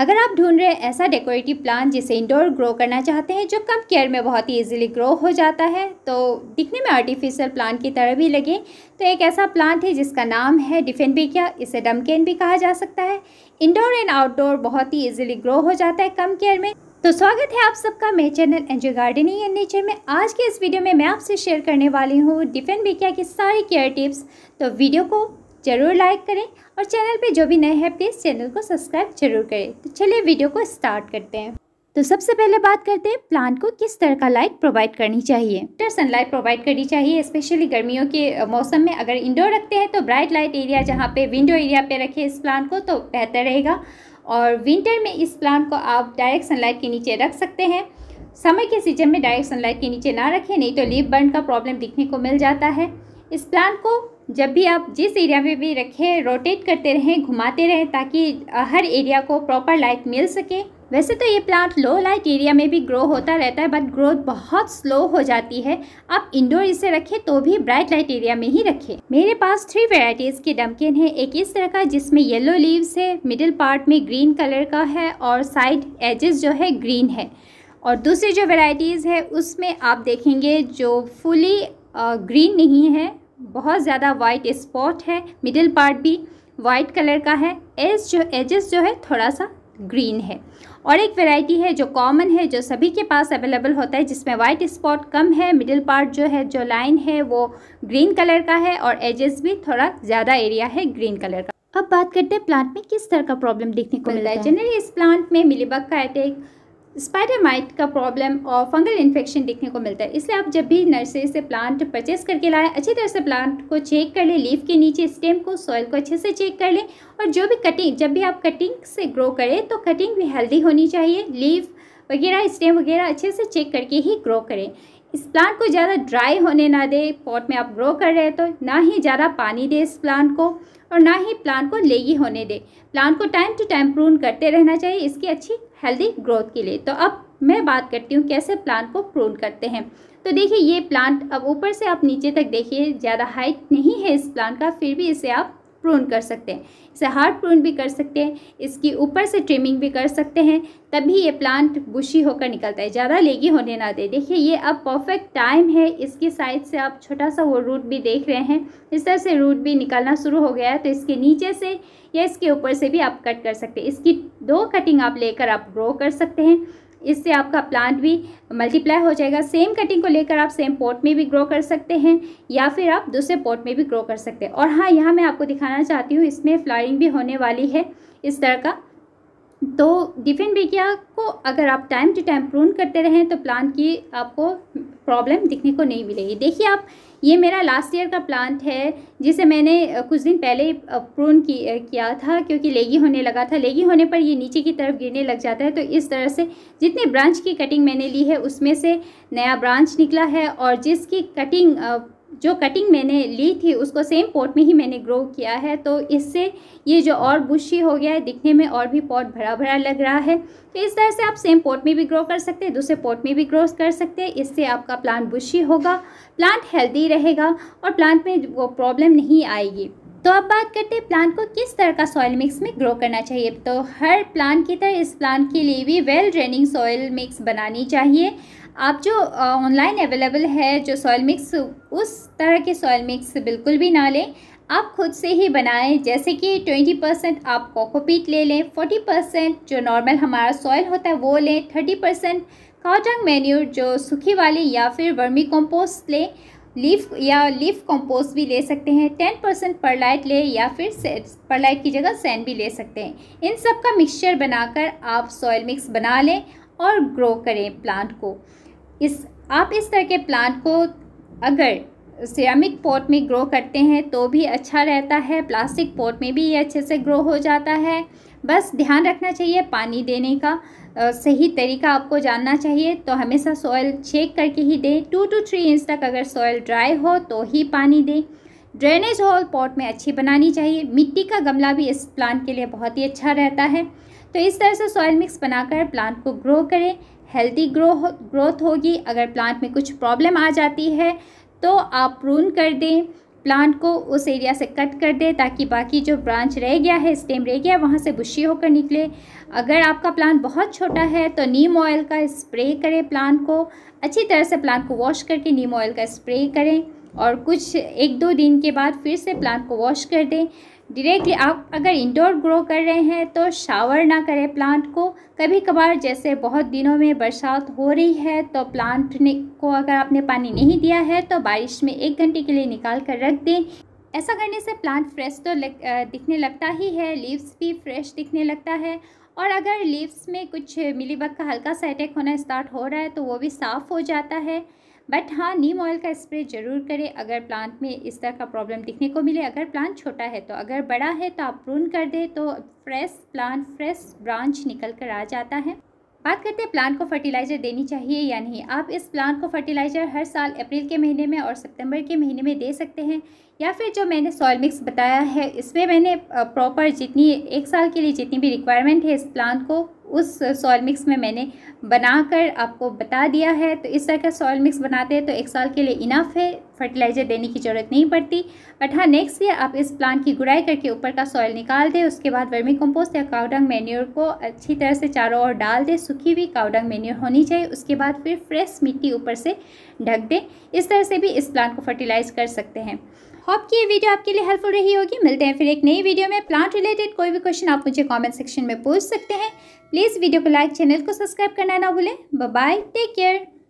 अगर आप ढूंढ रहे हैं ऐसा डेकोरेटिव प्लांट जिसे इंडोर ग्रो करना चाहते हैं जो कम केयर में बहुत ही इजीली ग्रो हो जाता है तो दिखने में आर्टिफिशियल प्लांट की तरह भी लगे तो एक ऐसा प्लांट है जिसका नाम है बिकिया इसे डमकेन भी कहा जा सकता है इंडोर एंड आउटडोर बहुत ही इजीली ग्रो हो जाता है कम केयर में तो स्वागत है आप सबका मेरे channel enjoy gardening and nature में आज के इस वीडियो में मैं आपसे शेयर करने वाली हूँ डिफेन बिकिया की सारी केयर टिप्स तो वीडियो को ज़रूर लाइक करें और चैनल पे जो भी नए हैं प्लीज़ चैनल को सब्सक्राइब जरूर करें तो चलिए वीडियो को स्टार्ट करते हैं तो सबसे पहले बात करते हैं प्लांट को किस तरह का लाइट प्रोवाइड करनी चाहिए इंटर सनलाइट प्रोवाइड करनी चाहिए स्पेशली गर्मियों के मौसम में अगर इंडोर रखते हैं तो ब्राइट लाइट एरिया जहाँ पे विंडो एरिया पे रखें इस प्लांट को तो बेहतर रहेगा और विंटर में इस प्लांट को आप डायरेक्ट सनलाइट के नीचे रख सकते हैं समर के सीजन में डायरेक्ट सनलाइट के नीचे ना रखें नहीं तो लीव बर्न का प्रॉब्लम दिखने को मिल जाता है इस प्लांट को जब भी आप जिस एरिया में भी रखें रोटेट करते रहें घुमाते रहें ताकि हर एरिया को प्रॉपर लाइट मिल सके वैसे तो ये प्लांट लो लाइट एरिया में भी ग्रो होता रहता है बट ग्रोथ बहुत स्लो हो जाती है आप इंडोर इसे रखें तो भी ब्राइट लाइट एरिया में ही रखें मेरे पास थ्री वेराइटीज़ के डमकिन है एक इस तरह का जिसमें येलो लीव्स है मिडिल पार्ट में ग्रीन कलर का है और साइड एजेस जो है ग्रीन है और दूसरी जो वेराइटीज़ है उसमें आप देखेंगे जो फुली ग्रीन नहीं है बहुत ज़्यादा वाइट स्पॉट है मिडिल पार्ट भी वाइट कलर का है एज जो एजेस जो है थोड़ा सा ग्रीन है और एक वैरायटी है जो कॉमन है जो सभी के पास अवेलेबल होता है जिसमें वाइट स्पॉट कम है मिडिल पार्ट जो है जो लाइन है वो ग्रीन कलर का है और एजेस भी थोड़ा ज़्यादा एरिया है ग्रीन कलर का अब बात करते हैं प्लांट में किस तरह का प्रॉब्लम देखने को मिलता है जनरली इस प्लांट में मिलीबग का अटैक स्पाइडर माइट का प्रॉब्लम और फंगल इन्फेक्शन देखने को मिलता है इसलिए आप जब भी नर्सरी से प्लांट परचेस करके लाएं अच्छी तरह से प्लांट को चेक कर लें लीफ के नीचे स्टेम को सॉइल को अच्छे से चेक कर लें और जो भी कटिंग जब भी आप कटिंग से ग्रो करें तो कटिंग भी हेल्दी होनी चाहिए लीफ वगैरह स्टेम वगैरह अच्छे से चेक करके ही ग्रो करें इस प्लांट को ज़्यादा ड्राई होने ना दे पॉट में आप ग्रो कर रहे हैं तो ना ही ज़्यादा पानी दें इस प्लांट को और ना ही प्लांट को लेगी होने दे प्लांट को टाइम टू टाइम प्रून करते रहना चाहिए इसकी अच्छी हेल्दी ग्रोथ के लिए तो अब मैं बात करती हूँ कैसे प्लांट को प्रून करते हैं तो देखिए ये प्लांट अब ऊपर से आप नीचे तक देखिए ज़्यादा हाइट नहीं है इस प्लांट का फिर भी इसे आप प्रून कर सकते हैं इसे हार्ड प्रून भी कर सकते हैं इसकी ऊपर से ट्रिमिंग भी कर सकते हैं तभी ये प्लांट बुशी होकर निकलता है ज़्यादा लेगी होने ना दे देखिए ये अब परफेक्ट टाइम है इसके साइड से आप छोटा सा वो रूट भी देख रहे हैं इस तरह से रूट भी निकलना शुरू हो गया है तो इसके नीचे से या इसके ऊपर से भी आप कट कर सकते हैं इसकी दो कटिंग आप लेकर आप ग्रो कर सकते हैं इससे आपका प्लांट भी मल्टीप्लाई हो जाएगा सेम कटिंग को लेकर आप सेम पॉट में भी ग्रो कर सकते हैं या फिर आप दूसरे पॉट में भी ग्रो कर सकते हैं और हाँ यहाँ मैं आपको दिखाना चाहती हूँ इसमें फ्लावरिंग भी होने वाली है इस तरह का तो डिफेंट बेकिया को अगर आप टाइम टू टाइम प्रून करते रहें तो प्लांट की आपको प्रॉब्लम दिखने को नहीं मिलेगी देखिए आप ये मेरा लास्ट ईयर का प्लांट है जिसे मैंने कुछ दिन पहले प्रून की किया था क्योंकि लेगी होने लगा था लेगी होने पर ये नीचे की तरफ गिरने लग जाता है तो इस तरह से जितने ब्रांच की कटिंग मैंने ली है उसमें से नया ब्रांच निकला है और जिसकी कटिंग जो कटिंग मैंने ली थी उसको सेम पॉट में ही मैंने ग्रो किया है तो इससे ये जो और बुशी हो गया है दिखने में और भी पॉट भरा भरा लग रहा है तो इस तरह से आप सेम पॉट में भी ग्रो कर सकते हैं दूसरे पॉट में भी ग्रो कर सकते हैं इससे आपका प्लांट बुशी होगा प्लांट हेल्दी रहेगा और प्लांट में वो प्रॉब्लम नहीं आएगी तो अब बात करते हैं प्लांट को किस तरह का सॉइल मिक्स में ग्रो करना चाहिए तो हर प्लांट की तरह इस प्लांट के लिए भी वेल ड्रेनिंग सॉइल मिक्स बनानी चाहिए आप जो ऑनलाइन अवेलेबल है जो सॉयल मिक्स उस तरह के सॉयल मिक्स बिल्कुल भी ना लें आप खुद से ही बनाएं जैसे कि ट्वेंटी परसेंट आप कोकोपीट ले लें फोर्टी परसेंट जो नॉर्मल हमारा सॉयल होता है वो लें थर्टी परसेंट काउटंग मेन्यूर जो सूखी वाली या फिर वर्मी कंपोस्ट लें लीफ या लीफ कंपोस्ट भी ले सकते हैं टेन परसेंट परलाइट ले या फिर परलाइट की जगह सैन भी ले सकते हैं इन सब का मिक्सचर बनाकर आप सॉयल मिक्स बना लें और ग्रो करें प्लांट को इस आप इस तरह के प्लांट को अगर सिरामिक पॉट में ग्रो करते हैं तो भी अच्छा रहता है प्लास्टिक पॉट में भी ये अच्छे से ग्रो हो जाता है बस ध्यान रखना चाहिए पानी देने का आ, सही तरीका आपको जानना चाहिए तो हमेशा सॉयल चेक करके ही दें टू टू थ्री इंच तक अगर सॉयल ड्राई हो तो ही पानी दें ड्रेनेज होल पॉट में अच्छी बनानी चाहिए मिट्टी का गमला भी इस प्लांट के लिए बहुत ही अच्छा रहता है तो इस तरह से सॉयल मिक्स बनाकर प्लांट को ग्रो करें हेल्दी ग्रो ग्रोथ होगी अगर प्लांट में कुछ प्रॉब्लम आ जाती है तो आप प्रून कर दें प्लांट को उस एरिया से कट कर दें ताकि बाकी जो ब्रांच रह गया है स्टेम रह गया है वहाँ से बुशी होकर निकले अगर आपका प्लांट बहुत छोटा है तो नीम ऑयल का स्प्रे करें प्लांट को अच्छी तरह से प्लांट को वॉश करके नीम ऑयल का स्प्रे करें और कुछ एक दो दिन के बाद फिर से प्लांट को वॉश कर दें डायरेक्टली आप अगर इंडोर ग्रो कर रहे हैं तो शावर ना करें प्लांट को कभी कभार जैसे बहुत दिनों में बरसात हो रही है तो प्लांट ने को अगर आपने पानी नहीं दिया है तो बारिश में एक घंटे के लिए निकाल कर रख दें ऐसा करने से प्लांट फ्रेश तो लग, दिखने लगता ही है लीव्स भी फ्रेश दिखने लगता है और अगर लीव्स में कुछ मिलीबग का हल्का सा अटैक होना स्टार्ट हो रहा है तो वो भी साफ़ हो जाता है बट हाँ नीम ऑयल का स्प्रे ज़रूर करें अगर प्लांट में इस तरह का प्रॉब्लम दिखने को मिले अगर प्लांट छोटा है तो अगर बड़ा है तो आप प्रून कर दें तो फ्रेश प्लांट फ्रेश ब्रांच निकल कर आ जाता है बात करते हैं प्लांट को फर्टिलाइज़र देनी चाहिए या नहीं आप इस प्लांट को फर्टिलाइज़र हर साल अप्रैल के महीने में और सितंबर के महीने में दे सकते हैं या फिर जो मैंने सॉयल मिक्स बताया है इसमें मैंने प्रॉपर जितनी एक साल के लिए जितनी भी रिक्वायरमेंट है इस प्लांट को उस सॉयल मिक्स में मैंने बनाकर आपको बता दिया है तो इस तरह का सॉयल मिक्स बनाते हैं तो एक साल के लिए इनफ है फर्टिलाइज़र देने की ज़रूरत नहीं पड़ती बट हाँ नेक्स्ट ईयर आप इस प्लांट की गुड़ाई करके ऊपर का सॉयल निकाल दें उसके बाद वर्मी कंपोस्ट या काउडंग मेन्यूर को अच्छी तरह से चारों ओर डाल दें सूखी हुई काउडंग मेन्यूर होनी चाहिए उसके बाद फिर फ्रेश मिट्टी ऊपर से ढक दें इस तरह से भी इस प्लांट को फर्टिलाइज़ कर सकते हैं होप कि ये वीडियो आपके लिए हेल्पफुल रही होगी मिलते हैं फिर एक नई वीडियो में प्लांट रिलेटेड कोई भी क्वेश्चन आप मुझे कमेंट सेक्शन में पूछ सकते हैं प्लीज़ वीडियो को लाइक चैनल को सब्सक्राइब करना ना भूलें बाय टेक केयर